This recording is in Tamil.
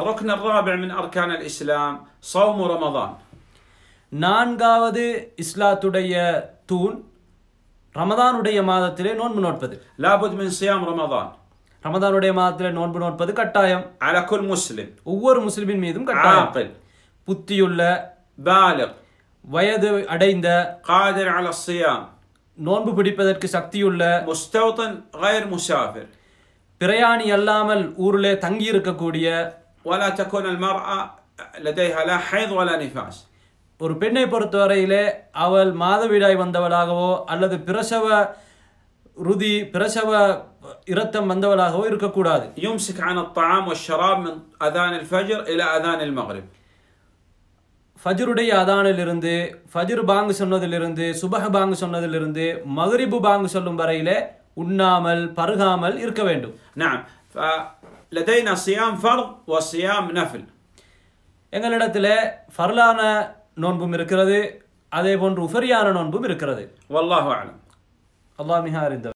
الركن الرابع من أركان الإسلام صوم رمضان நான்காவது இஸ்லாத்துடைய தூண் ரமதானுடைய மாதத்திலே நோன்பு நோட்பது லாபுத் மின் சியாம் ரமதான் ரமதானுடைய மாதத்திலே நோன்பு நோட்பது கட்டாயம் அலகுல் முஸ்லிம் ஒவ்வொரு முஸ்லிமின் மீதும் கட்டாயம் புத்தியுள்ள பாலக் வயது அடைந்த காதர் அல சியாம் நோன்பு பிடிப்பதற்கு சக்தியுள்ள முஸ்தௌதன் غير முஷாஃபிர் பிரயாணி அல்லாமல் ஊரிலே தங்கி இருக்கக்கூடிய ولا تكون المرأة لديها لا حيض ولا نفاس ஒரு பெண்ணை பொறுத்தவரையிலே அவள் மாதவிடாய் வந்தவளாகவோ அல்லது பிரசவ ருதி பிரசவ இரத்தம் வந்தவளாகவோ இருக்கக்கூடாது يمسك عن الطعام والشراب من اذان இல அதான் اذان المغرب ஃபஜருடைய அதானிலிருந்து ஃபஜர் பாங்கு சொன்னதிலிருந்து சுபஹ பாங்கு சொன்னதிலிருந்து மகரிபு பாங்கு சொல்லும் வரையிலே உண்ணாமல் பருகாமல் இருக்க வேண்டும் நான் லதைனா சியாம் ஃபர் வ சியாம் நஃபில் எங்களிடத்தில் ஃபர்லான நோன்பும் இருக்கிறது அதே போன்று உஃபரியான நோன்பும் இருக்கிறது வல்லாஹு ஆலம் அல்லாஹ் மிக அறிந்தவர்